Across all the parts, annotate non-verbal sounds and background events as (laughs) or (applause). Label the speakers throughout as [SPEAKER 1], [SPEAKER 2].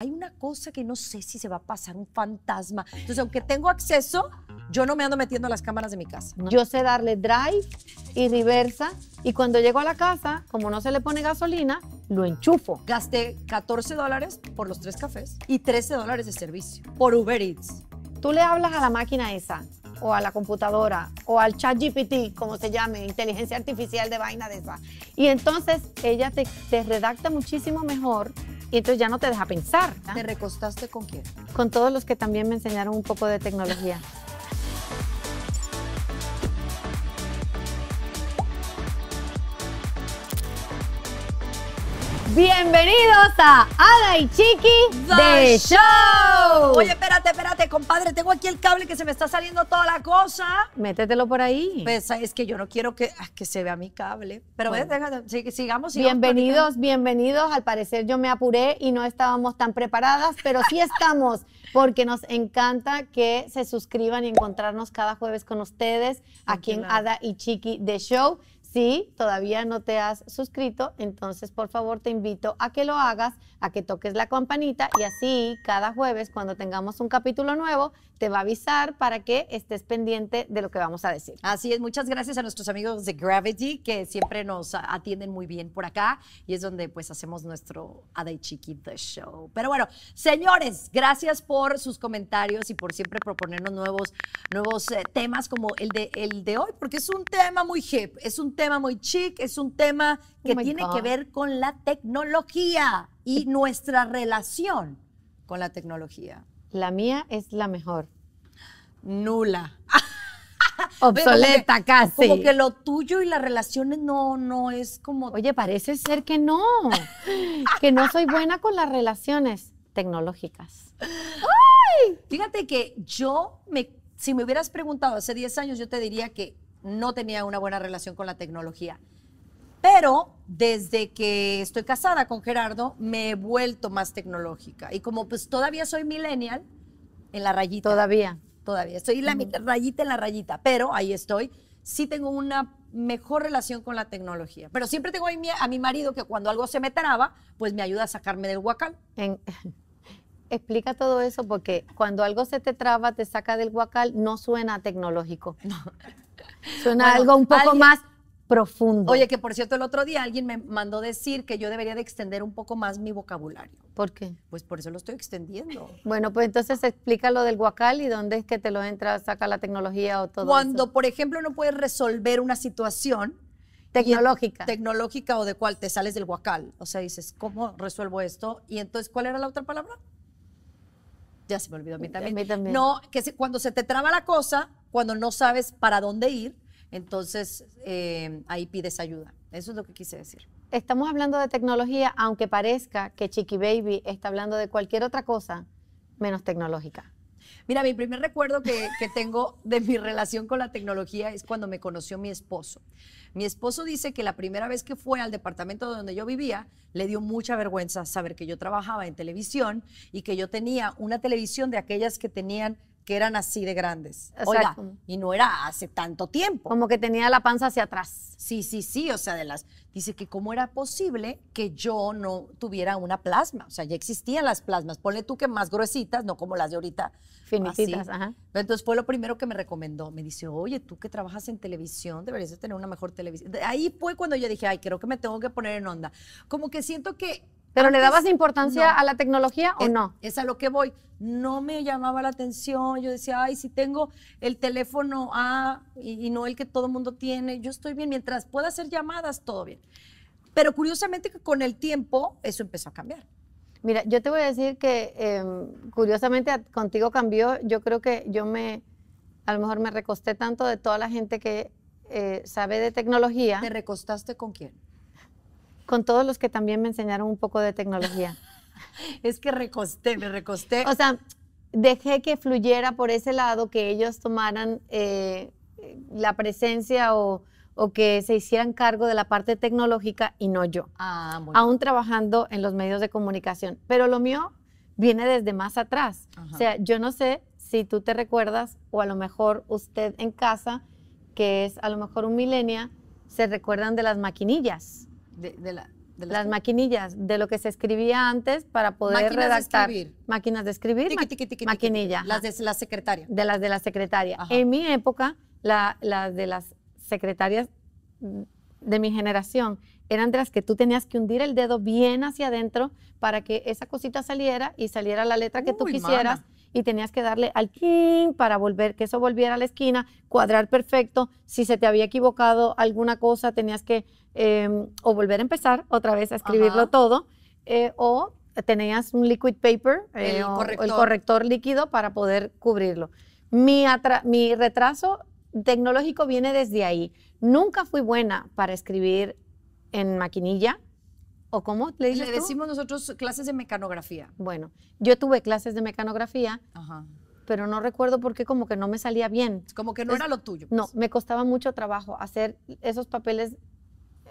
[SPEAKER 1] hay una cosa que no sé si se va a pasar, un fantasma. Entonces, aunque tengo acceso, yo no me ando metiendo a las cámaras de mi casa. Yo
[SPEAKER 2] sé darle drive y reversa y cuando llego a la casa, como no se le pone gasolina, lo enchufo. Gasté 14 dólares por los tres cafés y 13 dólares de servicio por Uber Eats. Tú le hablas a la máquina esa o a la computadora o al chat GPT, como se llame, inteligencia artificial de vaina de esa. Y entonces ella te redacta muchísimo mejor y entonces ya no te deja pensar. ¿Te recostaste con quién? Con todos los que también me enseñaron un poco de tecnología. Bienvenidos a Ada y Chiqui
[SPEAKER 1] The Show. Oye, espérate, espérate, compadre, tengo aquí el cable que se me está saliendo toda la cosa.
[SPEAKER 2] Métetelo por ahí. Pues
[SPEAKER 1] es que yo no quiero que, ah, se vea mi cable. Pero bueno. ves, sigamos, sigamos. Bienvenidos,
[SPEAKER 2] bienvenidos. Al parecer yo me apuré y no estábamos tan preparadas, pero sí estamos. porque nos encanta que se suscriban y encontrarnos cada jueves con ustedes aquí en Ada y Chiqui The Show. Si todavía no te has suscrito, entonces por favor te invito a que lo hagas, a que toques la campanita y así cada jueves cuando tengamos un capítulo nuevo te va a avisar para que estés pendiente de lo que vamos a decir. Así es, muchas gracias a nuestros amigos de Gravity que siempre nos
[SPEAKER 1] atienden muy bien por acá y es donde pues hacemos nuestro Aday Chiqui The Show. Pero bueno, señores, gracias por sus comentarios y por siempre proponernos nuevos, nuevos eh, temas como el de, el de hoy, porque es un tema muy hip, es un tema muy chic, es un tema que oh tiene que ver con la tecnología y nuestra relación con la tecnología.
[SPEAKER 2] La mía es la mejor. Nula. (laughs) Obsoleta casi. Como que lo tuyo y las relaciones no, no es como. Oye, parece ser que no. que no soy buena con las relaciones tecnológicas.
[SPEAKER 1] ¡Ay! Fíjate que yo me. Si me hubieras preguntado hace 10 años, yo te diría que no tenía una buena relación con la tecnología. Pero desde que estoy casada con Gerardo, me he vuelto más tecnológica. Y como pues todavía soy millennial, en la rayita. Todavía. Todavía. Estoy la rayita en la rayita, pero ahí estoy. Sí tengo una mejor relación con la tecnología. Pero siempre tengo a mi, marido que cuando algo se me traba, pues me ayuda a sacarme del huacal. (laughs)
[SPEAKER 2] explica todo eso porque cuando algo se te traba, te saca del huacal, no suena tecnológico. Suena algo un poco más profundo. Oye, que por cierto, el otro
[SPEAKER 1] día alguien me mandó decir que yo debería de extender un poco más mi vocabulario.
[SPEAKER 2] ¿Por qué? Pues por eso lo
[SPEAKER 1] estoy extendiendo.
[SPEAKER 2] Bueno, pues entonces explica lo del guacal y dónde es que te lo entra, saca la tecnología o todo Cuando,
[SPEAKER 1] por ejemplo, no puedes resolver una situación,
[SPEAKER 2] Tecnológica.
[SPEAKER 1] tecnológica o de cuál te sales del guacal. O sea, dices, ¿cómo resuelvo esto? Y entonces, ¿cuál era la otra palabra? Ya se me olvidó a mí también. A mí también. No, que cuando se te traba la cosa, cuando no sabes para dónde ir, entonces eh, ahí pides ayuda. Eso es lo que
[SPEAKER 2] quise decir. Estamos hablando de tecnología, aunque parezca que Chiqui Baby está hablando de cualquier otra cosa menos tecnológica.
[SPEAKER 1] Mira, mi primer recuerdo que, que, tengo de mi relación con la tecnología es cuando me conoció mi esposo. Mi esposo dice que la primera vez que fue al departamento donde yo vivía, le dio mucha vergüenza saber que yo trabajaba en televisión y que yo tenía una televisión de aquellas que tenían que eran así de grandes. Exacto. Oiga, y no era hace tanto tiempo. Como que tenía la panza hacia atrás. Sí, sí, sí, o sea, de las dice que cómo era posible que yo no tuviera una plasma, o sea, ya existían las plasmas. Ponle tú que más gruesitas, no como las de ahorita. Finititas, ajá. entonces fue lo primero que me recomendó. Me dice, "Oye, tú que trabajas en televisión, deberías tener una mejor televisión." Ahí fue cuando yo dije, "Ay, creo que me tengo que poner en onda." Como que siento que ¿Pero le dabas importancia a la tecnología o no? Es a lo que voy. No me llamaba la atención. Yo decía, ay, si tengo el teléfono A y, no el que todo el mundo tiene, yo estoy bien. Mientras pueda hacer llamadas, todo bien. Pero curiosamente que con el tiempo eso empezó a cambiar.
[SPEAKER 2] Mira, yo te voy a decir que em, curiosamente contigo cambió. Yo creo que yo me, a lo mejor me recosté tanto de toda la gente que eh, sabe de tecnología. ¿Te recostaste con quién? con todos los que también me enseñaron un poco de tecnología. (laughs) es que recosté,
[SPEAKER 1] me recosté.
[SPEAKER 2] O sea, dejé que fluyera por ese lado, que ellos tomaran eh, la presencia o, que se hicieran cargo de la parte tecnológica y no yo. Ah, muy Aún trabajando en los medios de comunicación. Pero lo mío viene desde más atrás. O sea, yo no sé si tú te recuerdas o a lo mejor usted en casa, que es a lo mejor un milenio, se recuerdan de las maquinillas de, las, maquinillas, de lo que se escribía antes para poder redactar. escribir. Máquinas de escribir. maquinilla. Las de la secretaria. De las de la secretaria. En mi época, las de las secretarias de mi generación eran de las que tú tenías que hundir el dedo bien hacia adentro para que esa cosita saliera y saliera la letra que tú quisieras. Y tenías que darle al king para volver, que eso volviera a la esquina, cuadrar perfecto. Si se te había equivocado alguna cosa, tenías que Em, o volver a empezar otra vez a escribirlo todo, eh, o tenías un liquid paper, eh, el, corrector. líquido para poder cubrirlo. Mi, mi retraso tecnológico viene desde ahí. Nunca fui buena para escribir en maquinilla. ¿O cómo le dices Le decimos nosotros clases de mecanografía. Bueno, yo tuve clases de mecanografía, pero no recuerdo por qué como que no me salía bien. Como que no era lo tuyo. No, pues. me costaba mucho trabajo hacer esos papeles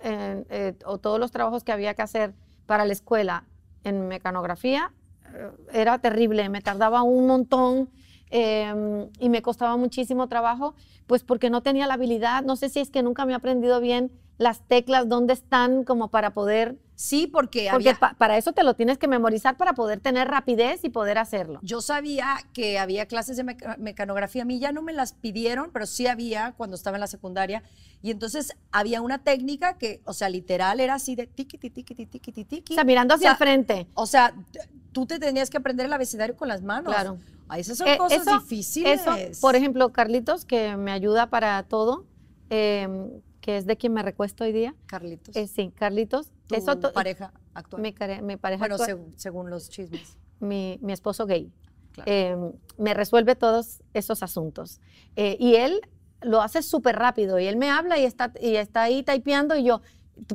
[SPEAKER 2] eh, o todos los trabajos que había que hacer para la escuela en mecanografía eh, era terrible, me tardaba un montón em, y me costaba muchísimo trabajo, pues porque no tenía la habilidad, no sé si es que nunca me he aprendido bien las teclas, dónde están como para poder... Sí, porque... había... para eso te lo tienes que memorizar para poder tener rapidez y poder hacerlo. Yo
[SPEAKER 1] sabía que había clases de mecanografía, a mí ya no me las pidieron, pero sí había cuando estaba en la secundaria. Y entonces había una técnica que, o sea, literal era así de tiqui, tiqui, O sea, mirando hacia frente. O sea, tú te tenías que aprender el abecedario con las manos. Claro. Ay, esas son eh, cosas difíciles.
[SPEAKER 2] por ejemplo, Carlitos, que me ayuda para todo, eh, que es de quien me recuesto hoy día. Carlitos. Eh, sí, Carlitos. ¿Tu pareja actual? Mi, pareja actual. según los chismes. Mi, esposo gay. Em, me resuelve todos esos asuntos. Eh, y él lo hace súper rápido. Y él me habla y está, y está ahí typeando y yo,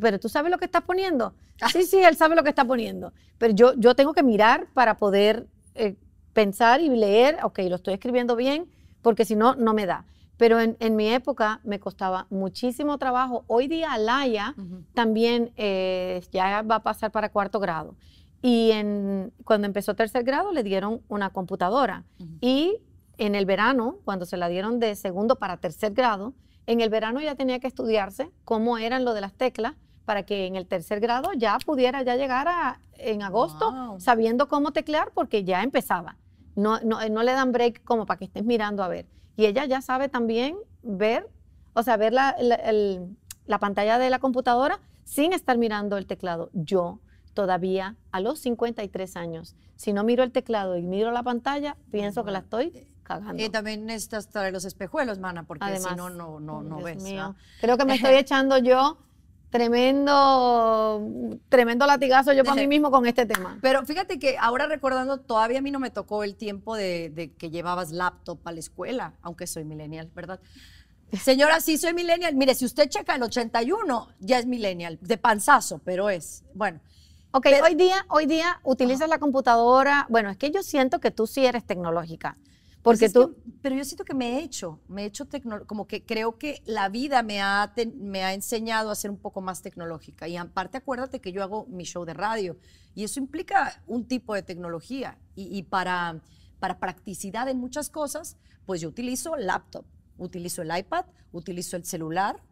[SPEAKER 2] pero tú sabes lo que estás poniendo. Ah. Sí, sí, él sabe lo que está poniendo. Pero yo, yo tengo que mirar para poder eh, pensar y leer, ok, lo estoy escribiendo bien, porque si no, no me da. Pero en, mi época me costaba muchísimo trabajo. Hoy día Laia también eh, ya va a pasar para cuarto grado. Y en, cuando empezó tercer grado le dieron una computadora. Y en el verano, cuando se la dieron de segundo para tercer grado, en el verano ya tenía que estudiarse cómo eran lo de las teclas para que en el tercer grado ya pudiera ya llegar en agosto sabiendo cómo teclear porque ya empezaba. Eh, no, le dan break como para que estés mirando a ver. Y ella ya sabe también ver, o sea, ver la, pantalla de la computadora sin estar mirando el teclado. Yo todavía, a los 53 años, si no miro el teclado y miro la pantalla, pienso que la estoy cagando. Y también estas traer los espejuelos, mana, porque si no, no, no, ves. Creo que me estoy (laughs) echando yo tremendo, tremendo latigazo yo para mí mismo con este tema.
[SPEAKER 1] Pero fíjate que ahora recordando, todavía a mí no me tocó el tiempo de, que llevabas laptop a la escuela, aunque soy millennial, ¿verdad? Señora, sí soy millennial. Mire, si usted checa el 81, ya es millennial, de
[SPEAKER 2] panzazo, pero es. Bueno. Ok, hoy día, hoy día utilizas la computadora. Bueno, es que yo siento que tú sí eres tecnológica. Pues Porque tú... pero yo siento que me he hecho, me he hecho
[SPEAKER 1] como que creo que la vida me ha, me ha enseñado a ser un poco más tecnológica. Y aparte acuérdate que yo hago mi show de radio y eso implica un tipo de tecnología. Y, para, para practicidad en muchas cosas, pues yo utilizo laptop, utilizo el iPad, utilizo el celular.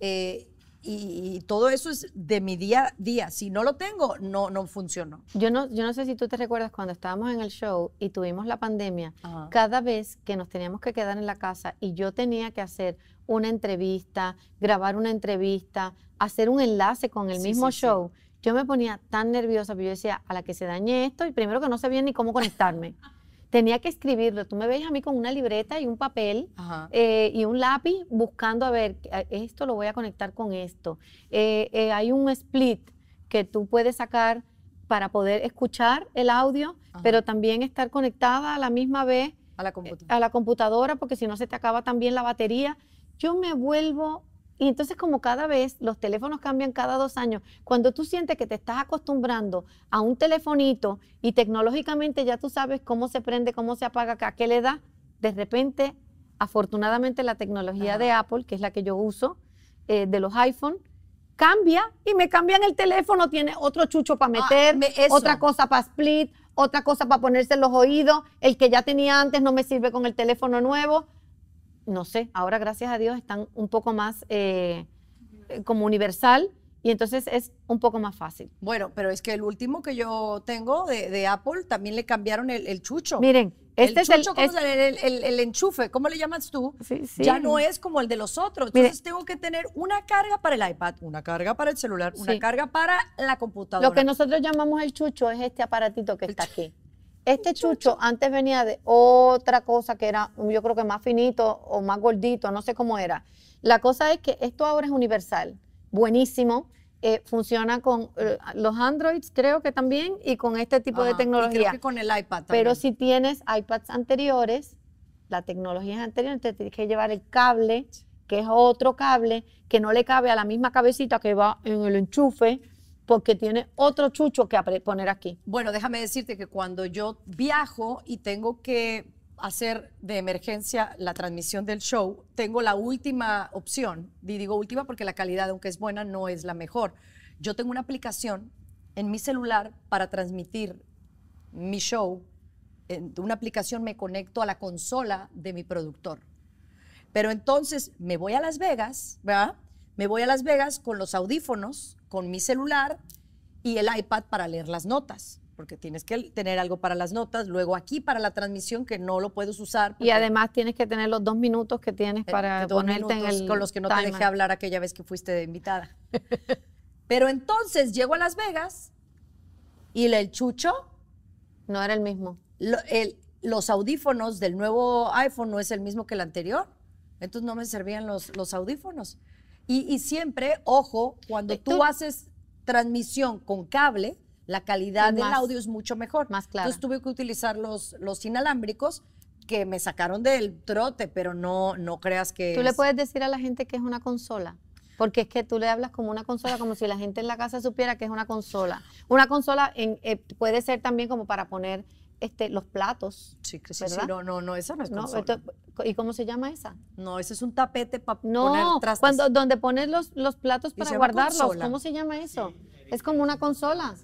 [SPEAKER 1] Eh, y, todo eso es de
[SPEAKER 2] mi día a día. Si no lo tengo, no, no funcionó. Yo no, yo no sé si tú te recuerdas cuando estábamos en el show y tuvimos la pandemia, cada vez que nos teníamos que quedar en la casa y yo tenía que hacer una entrevista, grabar una entrevista, hacer un enlace con el mismo show, yo me ponía tan nerviosa, porque yo decía, a la que se dañe esto, y primero que no sabía ni cómo conectarme. (laughs) tenía que escribirlo. Tú me ves a mí con una libreta y un papel eh, y un lápiz buscando, a ver, esto lo voy a conectar con esto. Eh, eh, hay un split que tú puedes sacar para poder escuchar el audio, pero también estar conectada a la misma vez a la computadora, porque si no se te acaba también la batería. Yo me vuelvo y entonces como cada vez los teléfonos cambian cada dos años, cuando tú sientes que te estás acostumbrando a un telefonito y tecnológicamente ya tú sabes cómo se prende, cómo se apaga, a qué le da, de repente, afortunadamente la tecnología de Apple, que es la que yo uso, eh, de los iPhone, cambia y me cambian el teléfono, tiene otro chucho para ah, meter, otra cosa para split, otra cosa para ponerse en los oídos, el que ya tenía antes no me sirve con el teléfono nuevo no sé, ahora gracias a Dios están un poco más eh, eh, como universal y entonces es un poco más fácil.
[SPEAKER 1] Bueno, pero es que el último que yo tengo de, Apple también le cambiaron el, chucho. Miren, este chucho, es, el, el, enchufe, ¿cómo le llamas tú? Ya no es como el de los otros. Entonces tengo que tener una carga para el iPad, una carga para el celular, una carga para la computadora. Lo que
[SPEAKER 2] nosotros llamamos el chucho es este aparatito que está aquí. Este chucho antes venía de otra cosa que era, yo creo que más finito o más gordito, no sé cómo era. La cosa es que esto ahora es universal, buenísimo. Eh, funciona con eh, los Androids, creo que también, y con este tipo de tecnología. Y creo que con el iPad también. Pero si tienes iPads anteriores, la tecnología es anterior, te tienes que llevar el cable, que es otro cable, que no le cabe a la misma cabecita que va en el enchufe porque tiene otro chucho que poner aquí.
[SPEAKER 1] Bueno, déjame decirte que cuando yo viajo y tengo que hacer de emergencia la transmisión del show, tengo la última opción, y digo última porque la calidad, aunque es buena, no es la mejor. Yo tengo una aplicación en mi celular para transmitir mi show. En una aplicación me conecto a la consola de mi productor. Pero entonces me voy a Las Vegas, ¿verdad? me voy a Las Vegas con los audífonos, con mi celular y el iPad para leer las notas porque tienes que tener algo para las notas, luego aquí para la transmisión que no lo puedes usar. Y además
[SPEAKER 2] tienes que tener los dos minutos que tienes eh, para ponerte en el con los que no te dejé hablar
[SPEAKER 1] aquella vez que fuiste de invitada.
[SPEAKER 2] (laughs) Pero
[SPEAKER 1] entonces llego a Las Vegas y el chucho no era el mismo. los audífonos del nuevo iPhone no es el mismo que el anterior. Entonces no me servían los audífonos. Y, siempre, ojo, cuando eh, tú, haces transmisión con cable, la calidad del audio es mucho mejor. Más claro. Entonces tuve que utilizar los, los inalámbricos que me sacaron del trote, pero no, no creas que... Tú le puedes
[SPEAKER 2] decir a la gente que es una consola. Porque es que tú le hablas como una consola, como si la gente en la casa supiera que es una consola. Una consola eh, puede ser también como para poner este, los platos.
[SPEAKER 1] Sí, sí, sí, no, no, no, esa no es consola.
[SPEAKER 2] ¿Y cómo se llama esa? No, ese es un tapete para no, poner trastes. cuando donde pones los, platos para guardarlos. ¿Cómo se llama eso? es como una consola.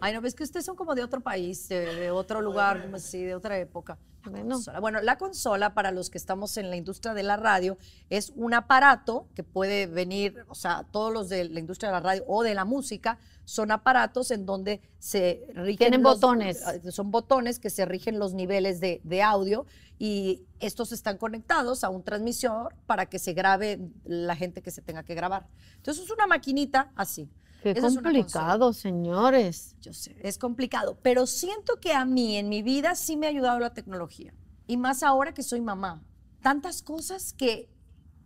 [SPEAKER 1] Ay, no, ves que ustedes son como de otro país, de, otro lugar, así, de otra época. Bueno. La consola, para los que estamos en la industria de la radio, es un aparato que puede venir, o sea, todos los de la industria de la radio o de la música son aparatos en donde se rigen. Tienen los, botones. Eh, son botones que se rigen los niveles de, de audio y estos están conectados a un transmisor para que se grabe la gente que se tenga que grabar. Entonces es una maquinita así.
[SPEAKER 2] Qué complicado, señores. Yo sé,
[SPEAKER 1] es complicado, pero siento que a mí en mi vida sí me ha ayudado la tecnología. Y más ahora que soy mamá. Tantas cosas que...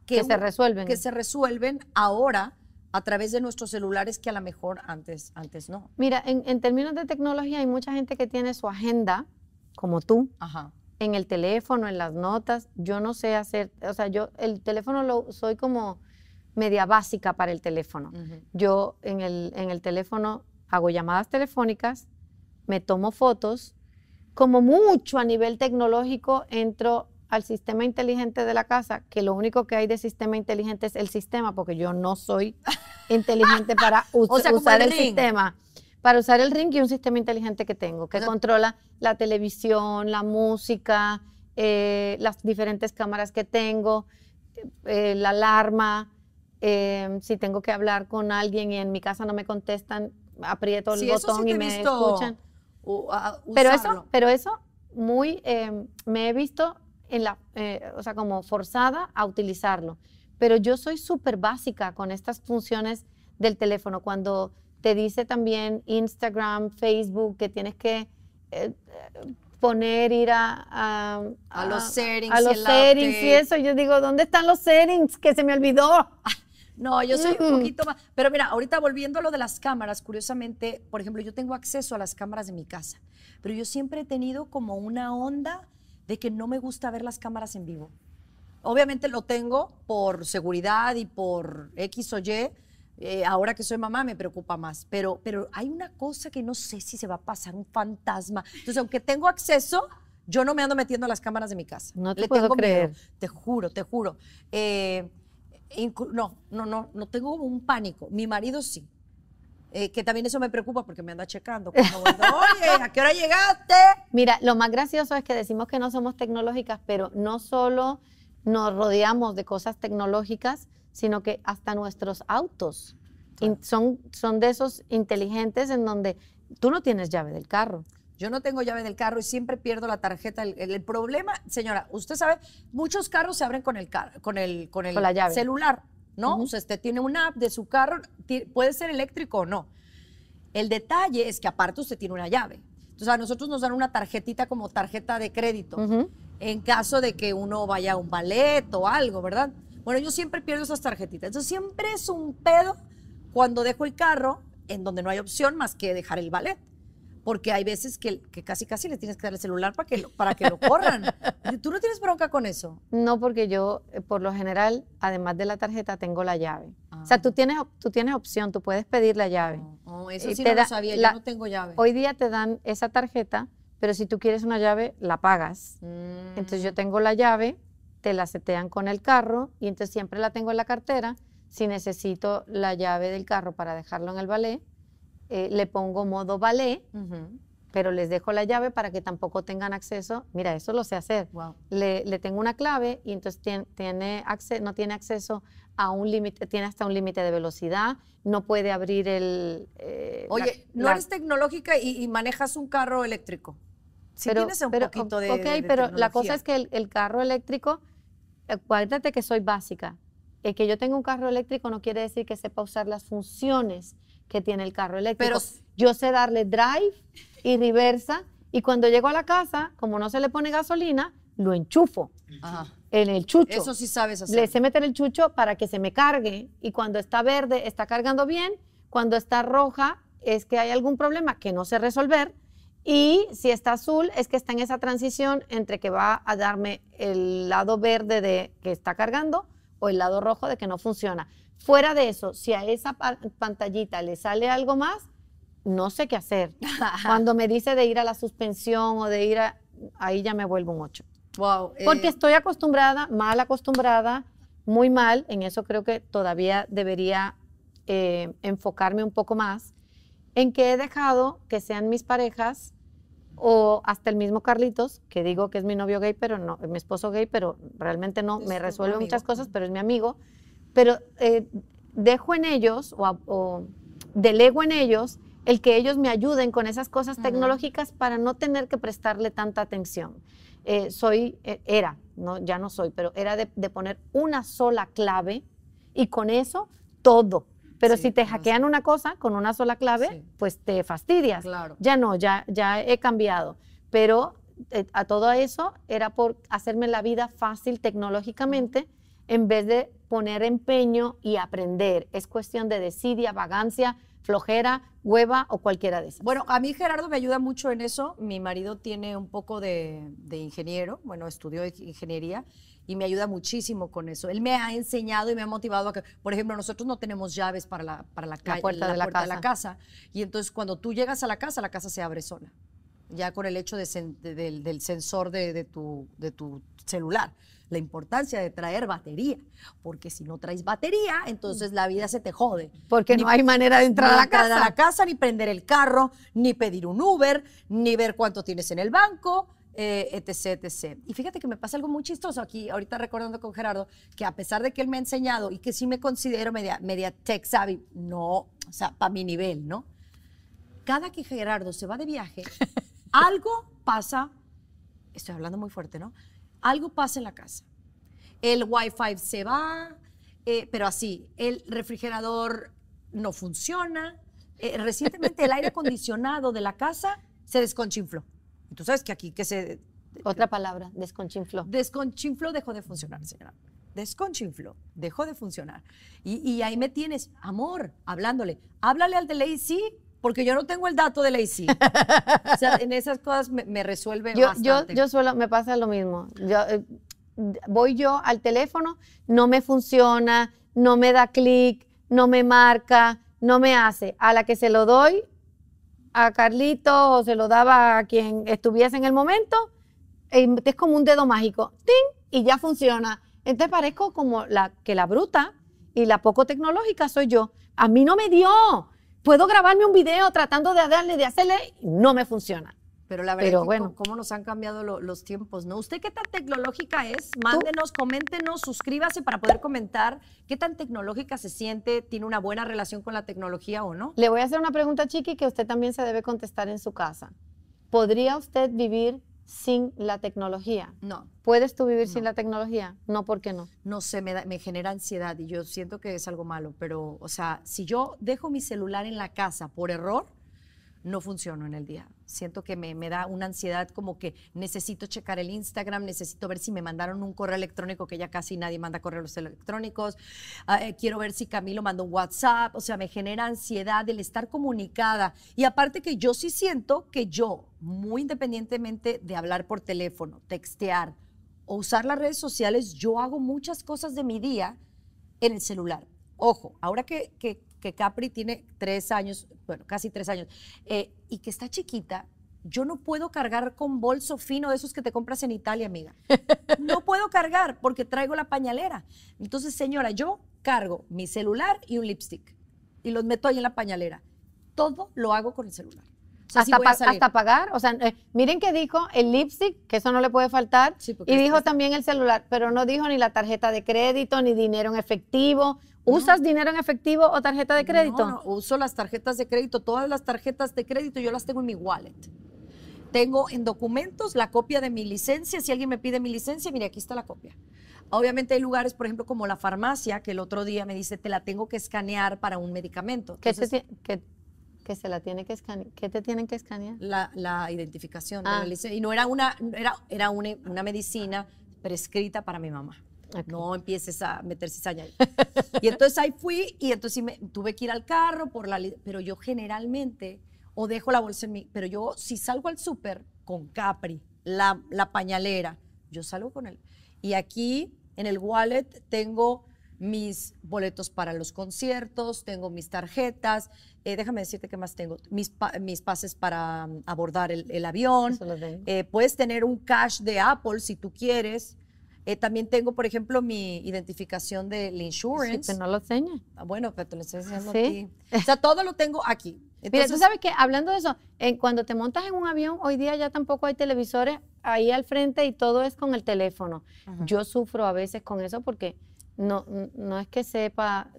[SPEAKER 2] Que, se resuelven. Que se
[SPEAKER 1] resuelven ahora a través de nuestros celulares que a
[SPEAKER 2] lo mejor antes, antes no. Mira, en, en términos de tecnología hay mucha gente que tiene su agenda, como tú, Ajá. en el teléfono, en las notas. Yo no sé hacer, o sea, yo el teléfono lo soy como media básica para el teléfono. Yo en el, en el teléfono hago llamadas telefónicas, me tomo fotos, como mucho a nivel tecnológico entro al sistema inteligente de la casa, que lo único que hay de sistema inteligente es el sistema, porque yo no soy (laughs) inteligente para usar el, sistema. Para usar el ring y un sistema inteligente que tengo, que controla la televisión, la música, eh, las diferentes cámaras que tengo, eh, la alarma, Em, si tengo que hablar con alguien y en mi casa no me contestan, aprieto el botón y me escuchan. pero eso, pero eso muy, em, me he visto en la, eh, o sea, como forzada a utilizarlo. Pero yo soy súper básica con estas funciones del teléfono. Cuando te dice también Instagram, Facebook, que tienes que eh, eh, poner, ir a, a, los settings, a los settings y eso, yo digo, ¿dónde están los settings? Que se me olvidó. (laughs) No, yo soy un poquito más.
[SPEAKER 1] Pero mira, ahorita volviendo a lo de las cámaras, curiosamente, por ejemplo, yo tengo acceso a las cámaras de mi casa, pero yo siempre he tenido como una onda de que no me gusta ver las cámaras en vivo. Obviamente lo tengo por seguridad y por X o Y. Eh, ahora que soy mamá me preocupa más, pero, pero hay una cosa que no sé si se va a pasar, un fantasma. Entonces, aunque tengo acceso, yo no me ando metiendo a las cámaras de mi casa. No te puedo creer. Te juro, te juro. Eh, no, no, no, no tengo un pánico. Mi marido sí. Eh, que también eso me preocupa porque me anda checando. (laughs)
[SPEAKER 2] Oye, ¿a qué hora
[SPEAKER 1] llegaste?
[SPEAKER 2] Mira, lo más gracioso es que decimos que no somos tecnológicas, pero no solo nos rodeamos de cosas tecnológicas, sino que hasta nuestros autos son, son de esos inteligentes en donde tú no tienes llave del carro. Yo no tengo llave del carro y
[SPEAKER 1] siempre pierdo la tarjeta. El, problema, señora, usted sabe, muchos carros se abren con el, celular, ¿no? usted tiene una app de su carro, puede ser eléctrico o no. El detalle es que aparte usted tiene una llave. Entonces a nosotros nos dan una tarjetita como tarjeta de crédito en caso de que uno vaya a un ballet o algo, ¿verdad? Bueno, yo siempre pierdo esas tarjetitas. Entonces siempre es un pedo cuando dejo el carro en donde no hay opción más que dejar el ballet porque hay veces que, casi casi le tienes que dar el celular para que, lo, para que lo corran. (laughs) ¿Tú no tienes bronca con eso?
[SPEAKER 2] No, porque yo, eh, por lo general, además de la tarjeta, tengo la llave. O sea, ah. tú tienes, tú tienes opción, tú puedes pedir la llave.
[SPEAKER 1] eso sí no sabía, yo no tengo llave.
[SPEAKER 2] Hoy día te dan esa tarjeta, pero si tú quieres una llave, la pagas. Mm. Entonces yo tengo la llave, te la setean con el carro, y entonces siempre la tengo en la cartera. Si necesito la llave del carro para dejarlo en el ballet, eh, le pongo modo ballet, pero les dejo la llave para que tampoco tengan acceso. Mira, eso lo sé hacer. Le, tengo una clave y entonces tiene, no tiene acceso a un límite, tiene hasta un límite de velocidad, no puede abrir el... Eh, Oye, no eres
[SPEAKER 1] tecnológica y, manejas un carro eléctrico.
[SPEAKER 2] Si pero, tienes un poquito de. Ok, pero la cosa es que el, carro eléctrico, eh, acuérdate que soy básica. El que yo tenga un carro eléctrico no quiere decir que sepa usar las funciones que tiene el carro eléctrico. Pero, yo sé darle drive y reversa y cuando llego a la casa, como no se le pone gasolina, lo enchufo. En el chucho. Eso sí sabes hacer. Le sé meter el chucho para que se me cargue y cuando está verde está cargando bien, cuando está roja es que hay algún problema que no sé resolver y si está azul es que está en esa transición entre que va a darme el lado verde de que está cargando o el lado rojo de que no funciona. Fuera de eso, si a esa pantallita le sale algo más, no sé qué hacer. (laughs) Cuando me dice de ir a la suspensión o de ir a... Ahí ya me vuelvo un 8. Wow, Porque eh, estoy acostumbrada, mal acostumbrada, muy mal. En eso creo que todavía debería eh, enfocarme un poco más en que he dejado que sean mis parejas o hasta el mismo Carlitos, que digo que es mi novio gay, pero no, mi esposo gay, pero realmente no, me resuelve muchas cosas, pero es mi amigo pero eh, dejo en ellos o, delego en ellos el que ellos me ayuden con esas cosas tecnológicas para no tener que prestarle tanta atención. Eh, soy, eh, era, no, ya no soy, pero era de, poner una sola clave y con eso todo. Pero si te hackean una cosa con una sola clave, pues te fastidias. Ya no, ya, ya he cambiado. Pero a todo eso era por hacerme la vida fácil tecnológicamente en vez de poner empeño y aprender. Es cuestión de desidia, vagancia, flojera, hueva o cualquiera de esas.
[SPEAKER 1] Bueno, a mí Gerardo me ayuda mucho en eso. Mi marido tiene un poco de, ingeniero, bueno, estudió ingeniería y me ayuda muchísimo con eso. Él me ha enseñado y me ha motivado a que, por ejemplo, nosotros no tenemos llaves para la, para la, puerta, de, la casa. Y entonces cuando tú llegas a la casa, la casa se abre sola, ya con el hecho del, sensor de, tu, de tu celular la importancia de traer batería, porque si no traes batería, entonces la vida se te jode. Porque no hay manera de entrar a la casa. ni prender el carro, ni pedir un Uber, ni ver cuánto tienes en el banco, etc, eh, etc. Y fíjate que me pasa algo muy chistoso aquí, ahorita recordando con Gerardo, que a pesar de que él me ha enseñado y que sí me considero media, media tech savvy, no, o sea, para mi nivel, ¿no? Cada que Gerardo se va de viaje, (laughs) algo pasa, estoy hablando muy fuerte, ¿no? algo pasa en la casa. El wifi se va, eh, pero así, el refrigerador no funciona. Eh, recientemente el aire (laughs) acondicionado de la casa se desconchinfló. tú sabes que aquí que se... Otra palabra, desconchinfló. Desconchinfló dejó de funcionar, señora. Desconchinfló, dejó de funcionar. Y, ahí me tienes, amor, hablándole. Háblale al de ley, sí, porque yo no tengo el dato de la IC. o sea, en esas cosas me,
[SPEAKER 2] resuelve yo, bastante. Yo, suelo, me pasa lo mismo. Yo, eh, voy yo al teléfono, no me funciona, no me da clic, no me marca, no me hace. A la que se lo doy a Carlito o se lo daba a quien estuviese en el momento, eh, es como un dedo mágico, ¡ting! y ya funciona. Entonces parezco como la que la bruta y la poco tecnológica soy yo. A mí no me dio puedo grabarme un video tratando de darle, de hacerle, no me funciona.
[SPEAKER 1] Pero la verdad, es que bueno. ¿cómo nos han cambiado los tiempos? ¿no? ¿Usted qué tan tecnológica es? Mándenos, coméntenos, suscríbase para poder comentar qué tan tecnológica se siente, tiene una buena relación con la tecnología o no. Le
[SPEAKER 2] voy a hacer una pregunta, Chiqui, que usted también se debe contestar en su casa. ¿Podría usted vivir sin la tecnología? No. ¿Puedes tú vivir sin la tecnología? No, ¿por qué no? No sé,
[SPEAKER 1] me, me, genera ansiedad y yo siento que es algo malo, pero, o sea, si yo dejo mi celular en la casa por error, no funciono en el día. Siento que me, me, da una ansiedad como que necesito checar el Instagram, necesito ver si me mandaron un correo electrónico, que ya casi nadie manda correos electrónicos, ah, eh, quiero ver si Camilo mandó un WhatsApp, o sea, me genera ansiedad el estar comunicada. Y aparte que yo sí siento que yo, muy independientemente de hablar por teléfono, textear o usar las redes sociales, yo hago muchas cosas de mi día en el celular. Ojo, ahora que, que que Capri tiene tres años, bueno, casi tres años, eh, y que está chiquita, yo no puedo cargar con bolso fino de esos que te compras en Italia, amiga. (laughs) No puedo cargar porque traigo la pañalera. Entonces, señora, yo cargo mi celular y un lipstick y los meto ahí en la pañalera. Todo lo hago con el celular
[SPEAKER 2] hasta, pagar. O sea, eh, miren que dijo el lipstick, que eso no le puede faltar. y dijo también el celular, pero no dijo ni la tarjeta de crédito, ni dinero en efectivo. ¿Usas dinero en efectivo o tarjeta de crédito? No, uso las tarjetas
[SPEAKER 1] de crédito. Todas las tarjetas de crédito yo las tengo en mi wallet. Tengo en documentos la copia de mi licencia. Si alguien me pide mi licencia, mire, aquí está la copia. Obviamente hay lugares, por ejemplo, como la farmacia, que el otro día me dice, te la tengo que escanear para un medicamento. ¿Qué, te,
[SPEAKER 2] que se la tiene que escanear. ¿Qué te tienen que escanear? La, la identificación. Ah.
[SPEAKER 1] Y no era una, era, era una, e, una medicina prescrita para mi mamá. No empieces a meterse cizaña ahí. y entonces ahí fui y entonces me, tuve que ir al carro por la pero yo generalmente o dejo la bolsa en mí, pero yo si salgo al súper con Capri, la, la pañalera, yo salgo con él. Y aquí en el wallet tengo mis boletos para los conciertos, tengo mis tarjetas, eh, déjame decirte qué más tengo, mis, mis pases para mm, abordar el, avión, eh, puedes tener un cash de Apple si tú quieres. Eh, también tengo, por ejemplo, mi identificación del insurance. no lo enseña. Ah, bueno, pero te lo estoy enseñando aquí. O sea, todo lo tengo aquí. Entonces, Mira, tú sabes
[SPEAKER 2] que hablando de eso, cuando te montas en un avión, hoy día ya tampoco hay televisores ahí al frente y todo es con el teléfono. Yo sufro a veces con eso porque no, no es que sepa.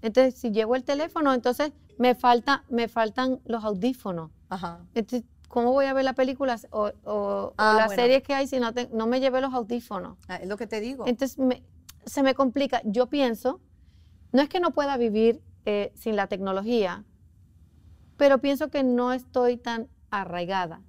[SPEAKER 2] Entonces, si llevo el teléfono, entonces me, falta, me faltan los audífonos. Ajá. Entonces, ¿cómo voy a ver la película o, ah, las series que hay si no, no me llevé los audífonos? Ah, es lo que te digo. Entonces, se me complica. Yo pienso, no es que no pueda vivir eh, sin la tecnología, pero pienso que no estoy tan arraigada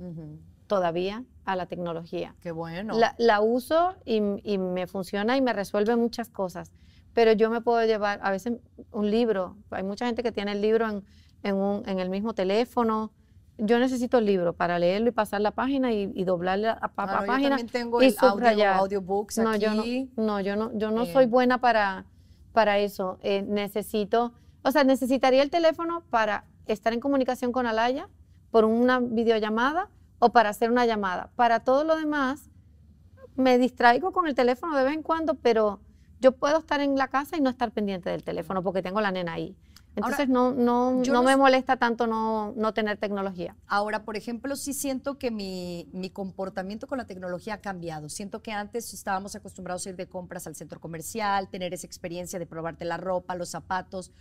[SPEAKER 2] todavía a la tecnología. Qué bueno. La, uso y, me funciona y me resuelve muchas cosas. Pero yo me puedo llevar a veces un libro. Hay mucha gente que tiene el libro en, el mismo teléfono. Yo necesito el libro para leerlo y pasar la página y, doblar la a, página. Yo también tengo el audiobooks no, Yo no, yo no, eh. soy buena para, para eso. Eh, necesito, o sea, necesitaría el teléfono para estar en comunicación con Alaya por una videollamada o para hacer una llamada. Para todo lo demás, me distraigo con el teléfono de vez en cuando, pero yo puedo estar en la casa y no estar pendiente del teléfono porque tengo la nena ahí. Entonces no, no, me molesta tanto no, tener tecnología. Ahora, por ejemplo, sí siento que mi, mi, comportamiento
[SPEAKER 1] con la tecnología ha cambiado. Siento que antes estábamos acostumbrados a ir de compras al centro comercial, tener esa experiencia de probarte la ropa, los zapatos.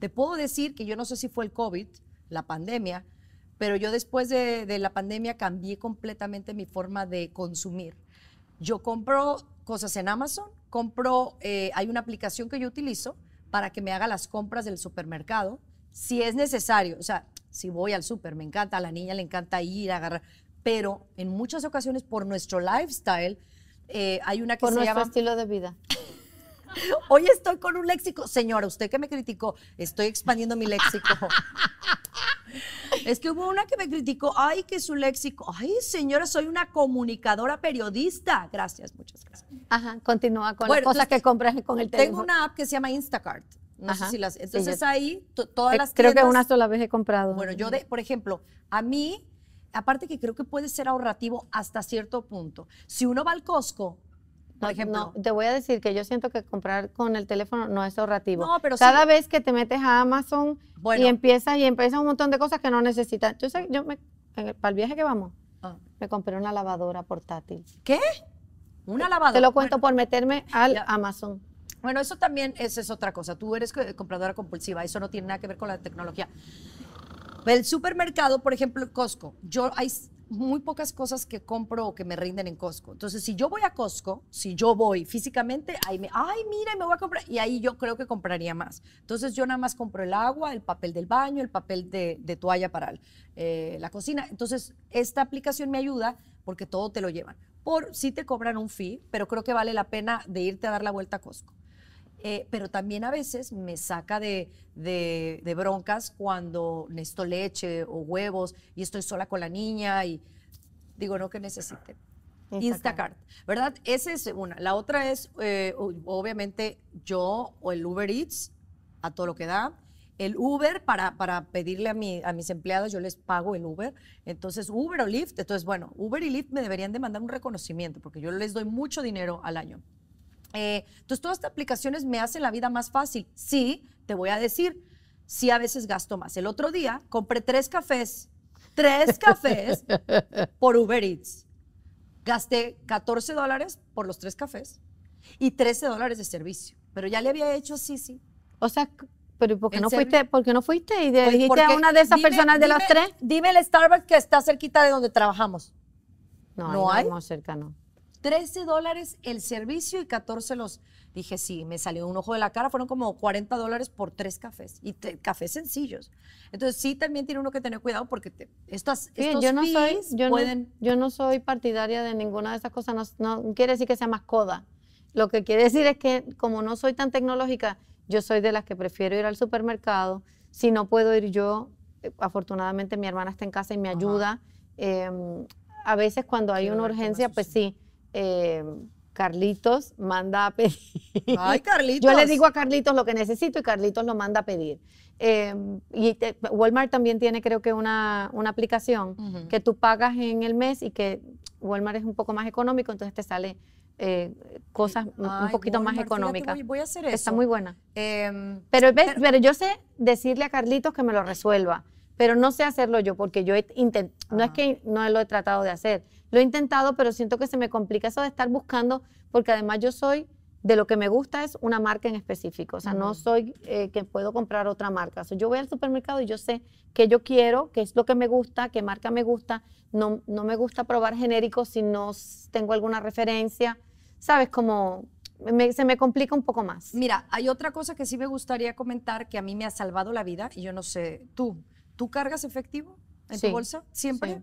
[SPEAKER 1] Te puedo decir que yo no sé si fue el COVID, la pandemia, pero yo después de, la pandemia cambié completamente mi forma de consumir. Yo compro cosas en Amazon, compro, eh, hay una aplicación que yo utilizo para que me haga las compras del supermercado, si es necesario, o sea, si voy al súper, me encanta, a la niña le encanta ir, a agarrar, pero en muchas ocasiones por nuestro lifestyle, eh, hay una que se llama...
[SPEAKER 2] estilo de vida.
[SPEAKER 1] (laughs) Hoy estoy con un léxico. Señora, usted que me criticó, estoy expandiendo mi léxico. (laughs) Es que hubo una que me criticó, ay, que su léxico, ay, señora, soy una comunicadora periodista. Gracias, muchas
[SPEAKER 2] gracias. Ajá, continúa con las cosas que compras con el teléfono. Tengo una
[SPEAKER 1] app que se llama Instacart. No sé si las, entonces ahí todas eh, las creo que una
[SPEAKER 2] sola vez he comprado. Bueno, yo de,
[SPEAKER 1] por ejemplo, a mí aparte que creo que puede ser ahorrativo hasta cierto
[SPEAKER 2] punto. Si uno va al Costco, no, te voy a decir que yo siento que comprar con el teléfono no es ahorrativo. pero Cada vez que te metes a Amazon y empiezas y empiezas un montón de cosas que no necesitas. Yo sé, yo me, para el viaje que vamos, ah. me compré una lavadora portátil. ¿Qué? Una lavadora. Te lo cuento por meterme al Amazon. Bueno,
[SPEAKER 1] eso también es, otra cosa. Tú eres compradora compulsiva, eso no tiene nada que ver con la tecnología. El supermercado, por ejemplo, Costco, yo hay, muy pocas cosas que compro o que me rinden en Costco. Entonces, si yo voy a Costco, si yo voy físicamente, ahí me, ay, mira, me voy a comprar. Y ahí yo creo que compraría más. Entonces, yo nada más compro el agua, el papel del baño, el papel de, toalla para eh, la cocina. Entonces, esta aplicación me ayuda porque todo te lo llevan. Por si te cobran un fee, pero creo que vale la pena de irte a dar la vuelta a Costco. Eh, pero también a veces me saca de, broncas cuando necesito leche o huevos y estoy sola con la niña y digo, no que necesite. Instacart, ¿verdad? Esa es una. La otra es, eh, obviamente, yo o el Uber Eats, a todo lo que da. El Uber, para, para pedirle a, a mis empleados, yo les pago el Uber. Entonces, Uber o Lyft, entonces, bueno, Uber y Lyft me deberían de mandar un reconocimiento, porque yo les doy mucho dinero al año. Eh, entonces, todas estas aplicaciones me hacen la vida más fácil. Sí, te voy a decir, sí a veces gasto más. El otro día compré tres cafés, tres cafés (laughs) por Uber Eats. Gasté 14 dólares por los tres cafés y 13 dólares de servicio. Pero ya le había hecho sí, sí.
[SPEAKER 2] O sea, pero ¿por qué no fuiste? ¿Por qué no fuiste? Y dijiste pues, a una de esas personas de las tres.
[SPEAKER 1] Dime el Starbucks que está cerquita de donde trabajamos.
[SPEAKER 2] No, no hay. No, cerca no.
[SPEAKER 1] 13 dólares el servicio y 14 los... Dije, sí, me salió un ojo de la cara, fueron como 40 dólares por tres cafés, y cafés sencillos. Entonces sí, también tiene uno que tener cuidado porque te, estas, estos yo no yo pueden...
[SPEAKER 2] No, yo no soy partidaria de ninguna de estas cosas, no, quiere decir que sea más coda. Lo que quiere decir es que como no soy tan tecnológica, yo soy de las que prefiero ir al supermercado. Si no puedo ir yo, eh, afortunadamente mi hermana está en casa y me ayuda. Em, a veces cuando hay una urgencia, pues sí, eh, Carlitos manda a pedir. Ay, Carlitos. (laughs) Yo le digo a Carlitos lo que necesito y Carlitos lo manda a pedir. Em, y Walmart también tiene, creo que, una, aplicación que tú pagas en el mes y que Walmart es un poco más económico, entonces te sale eh, cosas un poquito más económicas. hacer Está muy buena.
[SPEAKER 1] Em,
[SPEAKER 2] pero, pero, yo sé decirle a Carlitos que me lo resuelva, pero no sé hacerlo yo porque yo he no es ah. que no lo he tratado de hacer, lo he intentado, pero siento que se me complica eso de estar buscando, porque además yo soy de lo que me gusta es una marca en específico. O sea, no soy eh, que puedo comprar otra marca. yo voy al supermercado y yo sé qué yo quiero, qué es lo que me gusta, qué marca me gusta. No, no me gusta probar genéricos si no tengo alguna referencia. ¿Sabes? Como se me complica un poco más. Mira, hay otra cosa que sí me gustaría comentar que a mí me ha salvado la vida y yo no sé, tú, ¿tú
[SPEAKER 1] cargas efectivo en tu bolsa siempre?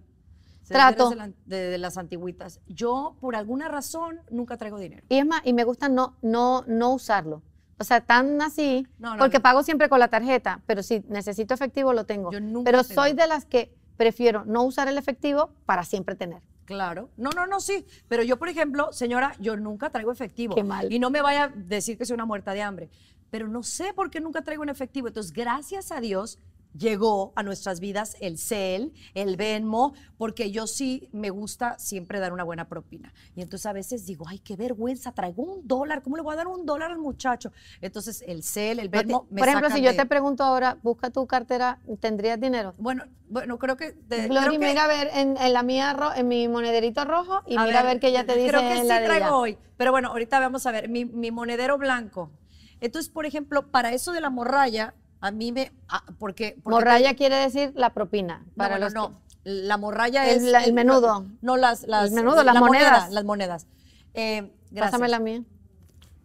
[SPEAKER 1] trato. De las, antigüitas.
[SPEAKER 2] Yo, por alguna razón,
[SPEAKER 1] nunca traigo dinero.
[SPEAKER 2] Y es más, y me gusta no, no, no usarlo. O sea, tan así, porque pago siempre con la tarjeta, pero si necesito efectivo, lo tengo. pero soy de las que prefiero no usar el efectivo para siempre tener.
[SPEAKER 1] Claro. No, no, no, sí. Pero yo, por ejemplo, señora, yo nunca traigo efectivo. Qué mal. Y no me vaya a decir que soy una muerta de hambre. Pero no sé por qué nunca traigo un efectivo. Entonces, gracias a Dios, llegó a nuestras vidas el CEL, el Venmo, porque yo sí me gusta siempre dar una buena propina. Y entonces a veces digo, ay, qué vergüenza, traigo un dólar, ¿cómo le voy a dar un dólar al muchacho? Entonces el CEL, el Venmo, Por ejemplo, si yo te
[SPEAKER 2] pregunto ahora, busca tu cartera, ¿tendrías dinero? Bueno,
[SPEAKER 1] bueno, creo que... Gloria, mira a ver
[SPEAKER 2] en, la mía, en mi monederito rojo y mira a ver qué ella te dice que en la traigo
[SPEAKER 1] hoy, pero bueno, ahorita vamos a ver, mi, mi monedero blanco. Entonces, por ejemplo, para eso de la morralla, a mí me. Ah, porque, morralla
[SPEAKER 2] quiere decir la propina. Para no, los no,
[SPEAKER 1] La morralla es. el menudo. No, las. las las monedas. las monedas. Eh, gracias. Pásame la mía.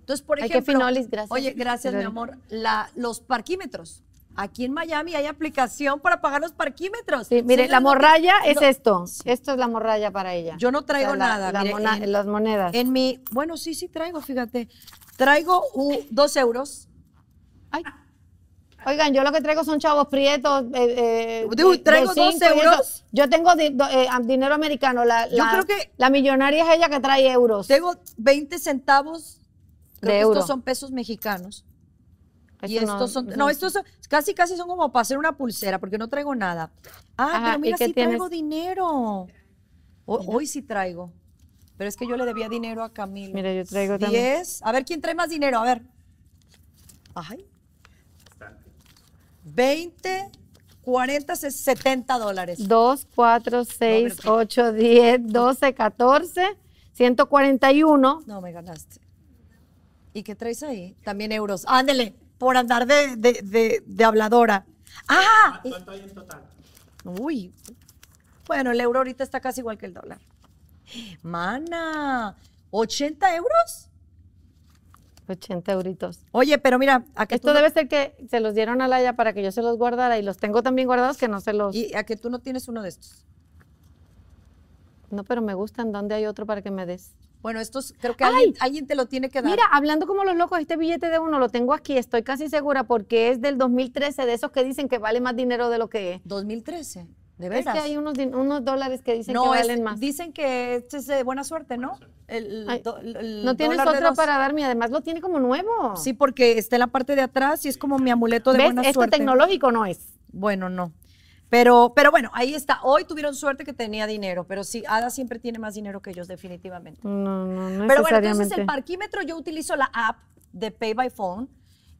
[SPEAKER 1] Entonces, por ejemplo. gracias. Oye, gracias, mi amor. los parquímetros. Aquí en Miami hay aplicación para pagar los parquímetros. Sí, mire, la morralla es esto.
[SPEAKER 2] Esto es la morralla para ella. Yo no traigo nada. las monedas. En
[SPEAKER 1] mi, bueno, sí, sí traigo, fíjate. Traigo dos
[SPEAKER 2] euros. Ay. Oigan, yo lo que traigo son chavos prietos. Eh, eh traigo dos euros. Yo tengo eh, dinero americano. La, yo creo que la millonaria es ella que trae euros. Tengo 20 centavos. de que estos son
[SPEAKER 1] pesos mexicanos. y estos son. No, estos Casi, casi son como para hacer una pulsera, porque no traigo nada. Ah, pero mira, sí traigo dinero. Hoy, sí traigo. Pero es que yo le debía dinero a Camila Mira,
[SPEAKER 2] yo traigo también.
[SPEAKER 1] A ver, ¿quién trae más dinero? A ver. Ay.
[SPEAKER 2] 20, 40, 70 dólares. 2, 4, 6, 8, 10, 12, 14, 141.
[SPEAKER 1] No, me ganaste. ¿Y qué traes ahí? También euros. Ándele, por andar de, de habladora. ¡Ah! ¿Cuánto hay en total? Uy. Bueno, el euro ahorita está casi igual que el dólar.
[SPEAKER 2] Mana, ¿80 euros? 80 euritos. Oye, pero mira, a esto debe ser que se los dieron a Laia para que yo se los guardara y los tengo también guardados que no se los. Y a que tú no tienes uno de estos. No, pero me gustan. ¿Dónde hay otro para que me des? Bueno, estos creo que alguien, alguien, te lo tiene que dar. Mira, hablando como los locos, este billete de uno lo tengo aquí, estoy casi segura, porque es del 2013, de esos que dicen que vale más dinero de lo que es. ¿2013? Es que hay unos, dólares que dicen que valen más. Dicen que este es de buena
[SPEAKER 1] suerte, ¿no? no tienes otra para darme,
[SPEAKER 2] además lo tiene como nuevo. Sí, porque
[SPEAKER 1] está en la parte de atrás y es como mi amuleto de ¿Ves? Este suerte. este tecnológico no es. Bueno, no. Pero, pero bueno, ahí está. Hoy tuvieron suerte que tenía dinero, pero sí, Ada siempre tiene más dinero que ellos, definitivamente.
[SPEAKER 2] No, no, no. Pero bueno, entonces el
[SPEAKER 1] parquímetro yo utilizo la app de Pay by Phone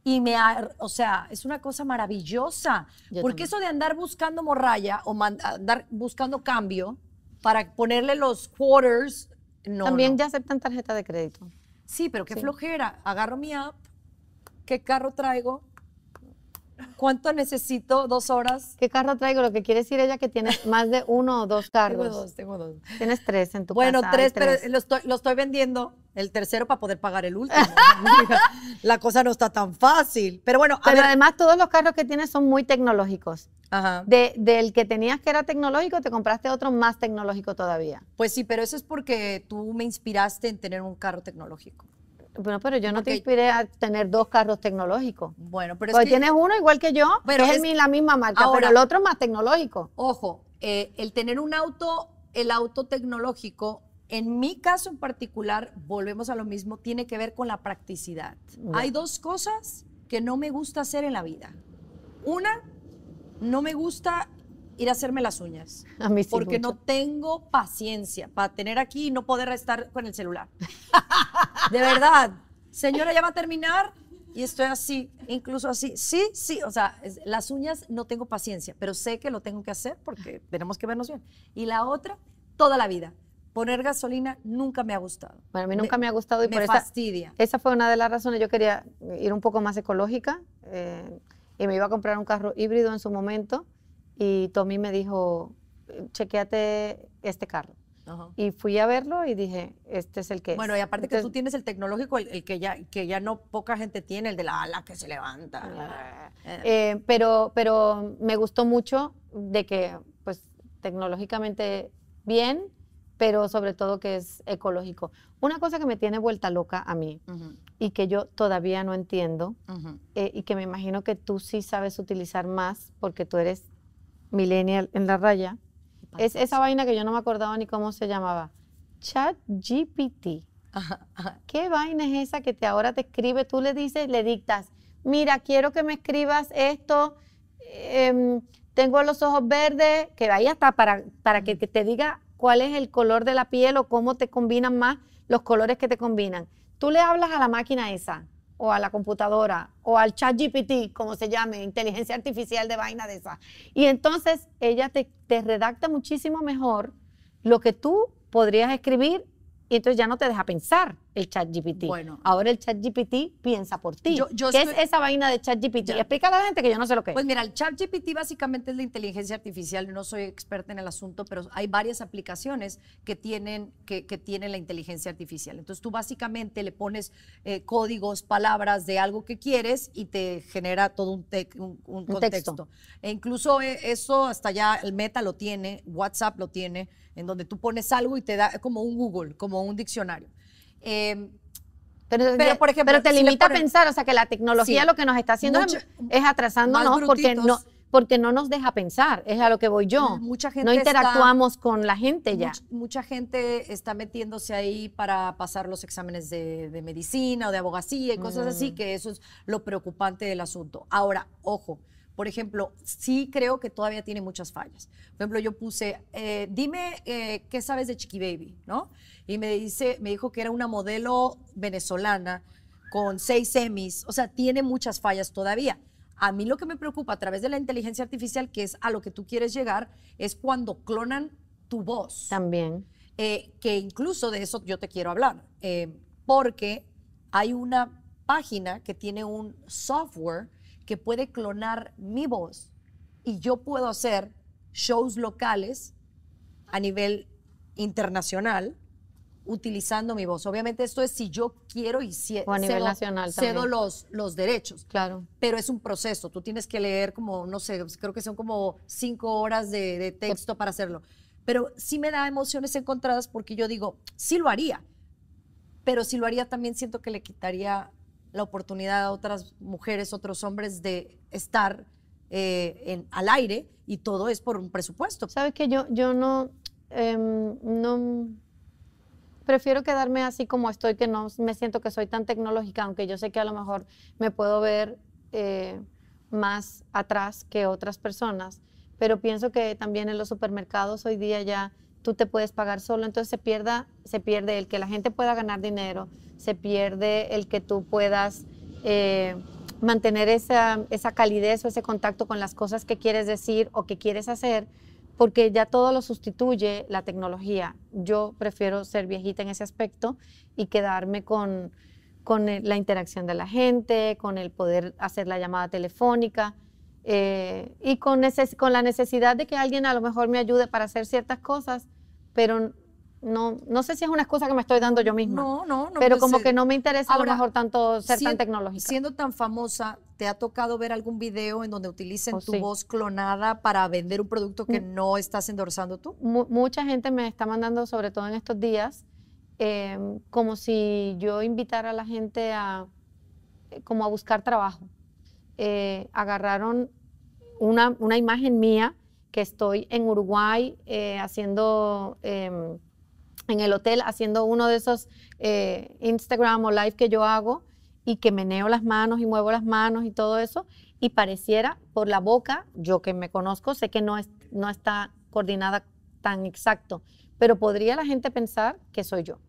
[SPEAKER 1] y me, o sea, es una cosa maravillosa. porque eso de andar buscando morralla o andar buscando cambio para ponerle los quarters, no. También ya aceptan
[SPEAKER 2] tarjeta de crédito.
[SPEAKER 1] Sí, pero qué flojera. Agarro mi app,
[SPEAKER 2] qué carro traigo, ¿Cuánto necesito? ¿Dos horas? ¿Qué carro traigo? Lo que quiere decir ella que tienes (laughs) más de uno o dos carros. tengo dos, tengo dos. Tienes tres en tu casa. Bueno, tres, tres, pero
[SPEAKER 1] lo estoy, estoy, vendiendo, el tercero, para poder pagar el último. (laughs)
[SPEAKER 2] La cosa no está tan fácil. Pero bueno, Pero además todos los carros que tienes son muy tecnológicos. Ajá. del que tenías que era tecnológico, te compraste otro más tecnológico todavía. Pues sí, pero eso es porque tú me inspiraste en tener un carro tecnológico. Bueno, pero yo no te inspiré a tener dos carros tecnológicos. Bueno, pero que, tienes uno igual que yo, pero es, la misma marca, ahora, pero el otro más tecnológico. Ojo, eh, el tener un auto, el auto tecnológico, en
[SPEAKER 1] mi caso en particular, volvemos a lo mismo, tiene que ver con la practicidad. Hay dos cosas que no me gusta hacer en la vida. Una, no me gusta ir a hacerme las uñas. (laughs) A mí sí porque no tengo paciencia para tener aquí y no poder estar con el celular. (laughs) De verdad. Señora, ya va a terminar y estoy así, incluso así. Sí, sí, o sea, las uñas no tengo paciencia, pero sé que lo tengo que hacer porque tenemos que vernos bien. Y la otra, toda la vida. Poner gasolina
[SPEAKER 2] nunca me ha gustado. Bueno, a mí nunca me, ha gustado y me por fastidia. Esa, fue una de las razones. Yo quería ir un poco más ecológica eh, y me iba a comprar un carro híbrido en su momento y Tommy me dijo, chequeate este carro. Y fui a verlo y dije, este es el que Bueno, y aparte que tú
[SPEAKER 1] tienes el tecnológico, el, que, ya, que ya no poca gente tiene, el de la ala que se levanta.
[SPEAKER 2] Eh. Eh, pero, pero me gustó mucho de que, pues, tecnológicamente bien, pero sobre todo que es ecológico. Una cosa que me tiene vuelta loca a mí y que yo todavía no entiendo eh, y que me imagino que tú sí sabes utilizar más porque tú eres millennial en la raya. Es esa vaina que yo no me acordaba ni cómo se llamaba. Chat GPT. ¿Qué vaina es esa que te ahora te escribe? Tú le dices, le dictas, mira, quiero que me escribas esto, em, tengo los ojos verdes, que ahí está para, para que te diga cuál es el color de la piel o cómo te combinan más los colores que te combinan. Tú le hablas a la máquina esa o a la computadora o al chat GPT, como se llame, inteligencia artificial de vaina de esa. Y entonces ella te, te redacta muchísimo mejor lo que tú podrías escribir y entonces ya no te deja pensar el chat Bueno. Ahora el chat piensa por ti. Yo, ¿Qué es esa vaina de chat GPT? Explícale a la gente que yo no sé lo que es. Pues mira, el chat básicamente es la inteligencia
[SPEAKER 1] artificial. No soy experta en el asunto, pero hay varias aplicaciones que tienen, que, tienen la inteligencia artificial. Entonces tú básicamente le pones eh, códigos, palabras de algo que quieres y te genera todo un, un, contexto. Texto. E incluso eh, eso hasta ya el Meta lo tiene, WhatsApp lo tiene en donde tú pones algo y te da como un Google,
[SPEAKER 2] como un diccionario. Em, pero, te limita a pensar, o sea, que la tecnología lo que nos está haciendo es atrasándonos porque no, porque no nos deja pensar, es a lo que voy yo. Mm, mucha gente no interactuamos con la gente ya.
[SPEAKER 1] Mucha, gente está metiéndose ahí para pasar los exámenes de, medicina o de abogacía y cosas así, mm. que eso es lo preocupante del asunto. Ahora, ojo, por ejemplo, sí creo que todavía tiene muchas fallas. Por ejemplo, yo puse, eh, dime eh, qué sabes de Chiqui Baby, ¿no? Y me, dice, me dijo que era una modelo venezolana con seis semis. O sea, tiene muchas fallas todavía. A mí lo que me preocupa a través de la inteligencia artificial, que es a lo que tú quieres llegar, es cuando clonan tu voz. También. Eh, que incluso de eso yo te quiero hablar, porque hay una página que tiene un software que puede clonar mi voz y yo puedo hacer shows locales a nivel internacional utilizando mi voz. Obviamente esto es si yo quiero y si, cedo, los, los derechos. Claro. Pero es un proceso. Tú tienes que leer como, no sé, creo que son como cinco horas de, de texto para hacerlo. Pero sí me da emociones encontradas porque yo digo, sí lo haría. Pero si lo haría también siento que le quitaría la oportunidad a otras mujeres, otros hombres de estar eh, al aire y todo es
[SPEAKER 2] por un presupuesto. Sabes que yo, yo no, em, no prefiero quedarme así como estoy, que no me siento que soy tan tecnológica, aunque yo sé que a lo mejor me puedo ver eh, más atrás que otras personas, pero pienso que también en los supermercados hoy día ya tú te puedes pagar solo, entonces se, se pierde el que la gente pueda ganar dinero, se pierde el que tú puedas eh, mantener esa, calidez o ese contacto con las cosas que quieres decir o que quieres hacer, porque ya todo lo sustituye la tecnología. Yo prefiero ser viejita en ese aspecto y quedarme con, con eh, la interacción de la gente, con el poder hacer la llamada telefónica. Eh, y con, con la necesidad de que alguien a lo mejor me ayude para hacer ciertas cosas, pero no, no sé si es una excusa que me estoy dando yo mismo No,
[SPEAKER 1] no, no. Pero como que no me interesa a lo mejor tanto ser tan tecnológica. Siendo tan famosa, ¿te ha tocado ver algún video en donde utilicen oh, tu voz clonada para vender un
[SPEAKER 2] producto que mm. no estás endorsando tú? mucha gente me está mandando, sobre todo en estos días, em, como si yo invitara a la gente a como a buscar trabajo. Eh, agarraron una, imagen mía que estoy en Uruguay eh, haciendo, em, en el hotel, haciendo uno de esos eh, Instagram o live que yo hago y que meneo las manos y muevo las manos y todo eso. Y pareciera por la boca, yo que me conozco, sé que no, está coordinada tan exacto, pero podría la gente pensar que soy yo.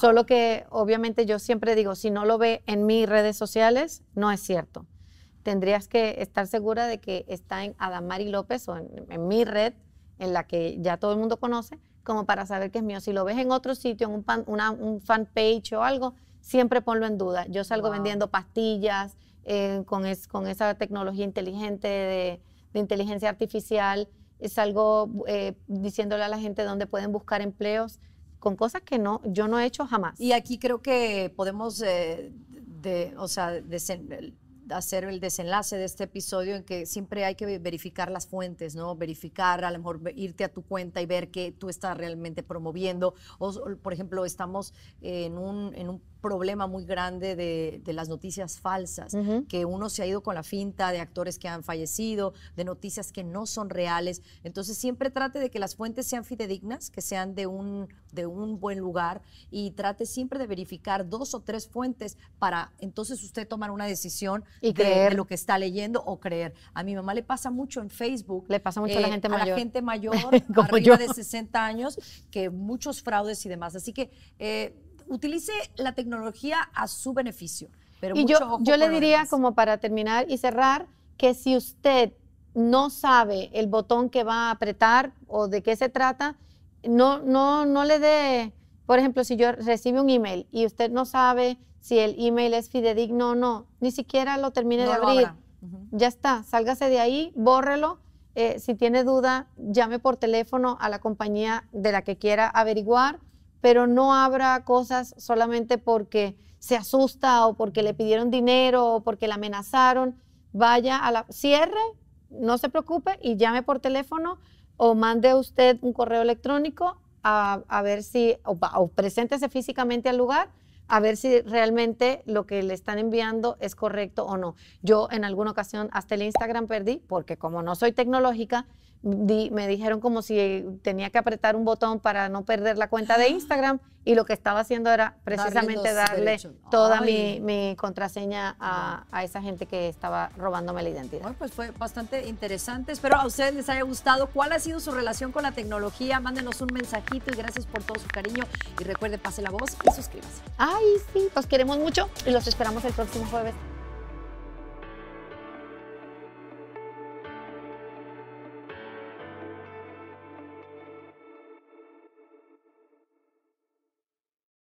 [SPEAKER 2] Solo que obviamente yo siempre digo, si no lo ve en mis redes sociales, no es cierto tendrías que estar segura de que está en Adamari López o en, mi red, en la que ya todo el mundo conoce, como para saber que es mío. Si lo ves en otro sitio, en un, fan, una, fanpage o algo, siempre ponlo en duda. Yo salgo vendiendo pastillas eh, con, esa tecnología inteligente de, inteligencia artificial, salgo eh, diciéndole a la gente dónde pueden buscar empleos con cosas que no, yo no he hecho jamás. Y
[SPEAKER 1] aquí creo que podemos, eh, o sea, hacer el desenlace de este episodio en que siempre hay que verificar las fuentes, ¿no? Verificar, a lo mejor irte a tu cuenta y ver qué tú estás realmente promoviendo. O, por ejemplo, estamos en un, en un problema muy grande de, las noticias falsas, que uno se ha ido con la finta de actores que han fallecido, de noticias que no son reales. Entonces siempre trate de que las fuentes sean fidedignas, que sean de un, de un buen lugar y trate siempre de verificar dos o tres fuentes para entonces usted tomar una decisión y de, lo que está leyendo o creer. A mi mamá le pasa mucho en Facebook. Le pasa mucho a la eh, gente mayor. A la gente (laughs) mayor, arriba de 60 años, que muchos fraudes y demás. Así que... Eh, utilice la tecnología a su beneficio. Pero y yo, yo le diría,
[SPEAKER 2] como para terminar y cerrar, que si usted no sabe el botón que va a apretar o de qué se trata, no, no, no le dé, por ejemplo, si yo recibo un email y usted no sabe si el email es fidedigno o no, ni siquiera lo termine de abrir. Ya está, sálgase de ahí, bórrelo. Eh, si tiene duda, llame por teléfono a la compañía de la que quiera averiguar pero no abra cosas solamente porque se asusta o porque le pidieron dinero o porque le amenazaron. Vaya a la cierre, no se preocupe y llame por teléfono o mande usted un correo electrónico a, ver si, o, o preséntese físicamente al lugar a ver si realmente lo que le están enviando es correcto o no. Yo en alguna ocasión hasta el Instagram perdí, porque como no soy tecnológica, me dijeron como si tenía que apretar un botón para no perder la cuenta de ah. Instagram y lo que estaba haciendo era precisamente darle, toda mi, contraseña a, esa gente que estaba robándome la identidad.
[SPEAKER 1] pues fue bastante interesante. Espero a ustedes les haya gustado. ¿Cuál ha sido su relación con la tecnología? Mándenos un mensajito y gracias por todo su cariño. Y recuerde, pase la voz y suscríbase.
[SPEAKER 2] Ay, sí, los queremos mucho y los esperamos el próximo jueves.